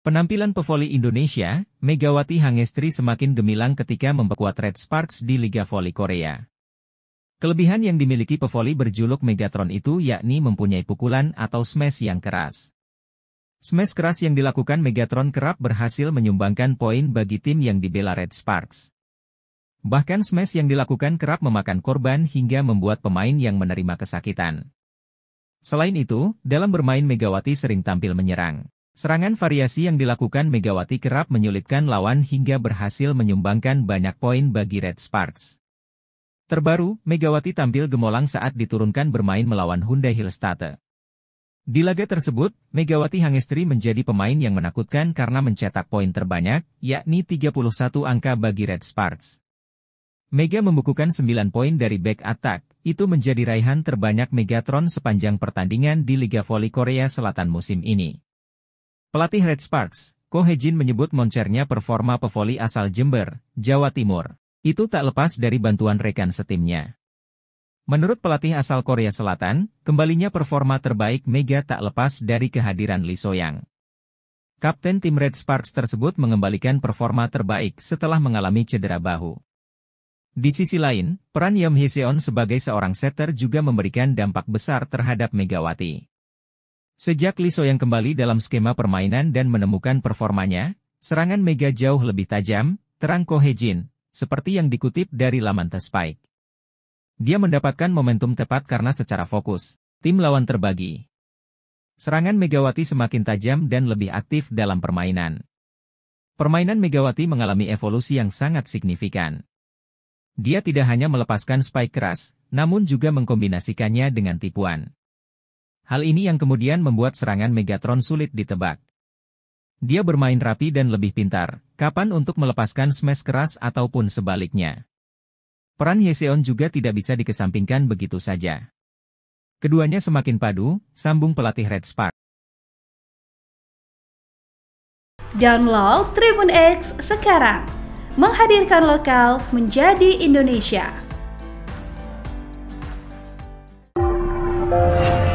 Penampilan pevoli Indonesia, Megawati Hangestri semakin gemilang ketika memperkuat Red Sparks di Liga Voli Korea. Kelebihan yang dimiliki pevoli berjuluk Megatron itu yakni mempunyai pukulan atau smash yang keras. Smash keras yang dilakukan Megatron kerap berhasil menyumbangkan poin bagi tim yang dibela Red Sparks. Bahkan smash yang dilakukan kerap memakan korban hingga membuat pemain yang menerima kesakitan. Selain itu, dalam bermain Megawati sering tampil menyerang. Serangan variasi yang dilakukan Megawati kerap menyulitkan lawan hingga berhasil menyumbangkan banyak poin bagi Red Sparks. Terbaru, Megawati tampil gemolang saat diturunkan bermain melawan Hyundai Hillstate. Di laga tersebut, Megawati Hangestri menjadi pemain yang menakutkan karena mencetak poin terbanyak, yakni 31 angka bagi Red Sparks. Mega membukukan 9 poin dari back attack, itu menjadi raihan terbanyak Megatron sepanjang pertandingan di Liga Voli Korea Selatan musim ini. Pelatih Red Sparks, Ko Hejin menyebut moncernya performa pevoli asal Jember, Jawa Timur. Itu tak lepas dari bantuan rekan setimnya. Menurut pelatih asal Korea Selatan, kembalinya performa terbaik Mega tak lepas dari kehadiran Lee Soyang. Kapten tim Red Sparks tersebut mengembalikan performa terbaik setelah mengalami cedera bahu. Di sisi lain, peran Yam Hiseon sebagai seorang setter juga memberikan dampak besar terhadap Megawati. Sejak Liso yang kembali dalam skema permainan dan menemukan performanya, serangan Mega jauh lebih tajam, terang Kohejin, seperti yang dikutip dari laman The Spike. Dia mendapatkan momentum tepat karena secara fokus, tim lawan terbagi. Serangan Megawati semakin tajam dan lebih aktif dalam permainan. Permainan Megawati mengalami evolusi yang sangat signifikan. Dia tidak hanya melepaskan spike keras, namun juga mengkombinasikannya dengan tipuan. Hal ini yang kemudian membuat serangan Megatron sulit ditebak. Dia bermain rapi dan lebih pintar, kapan untuk melepaskan smash keras ataupun sebaliknya. Peran Yeseon juga tidak bisa dikesampingkan begitu saja. Keduanya semakin padu, sambung pelatih Red Spark. Download Tribun X sekarang. Menghadirkan lokal menjadi Indonesia.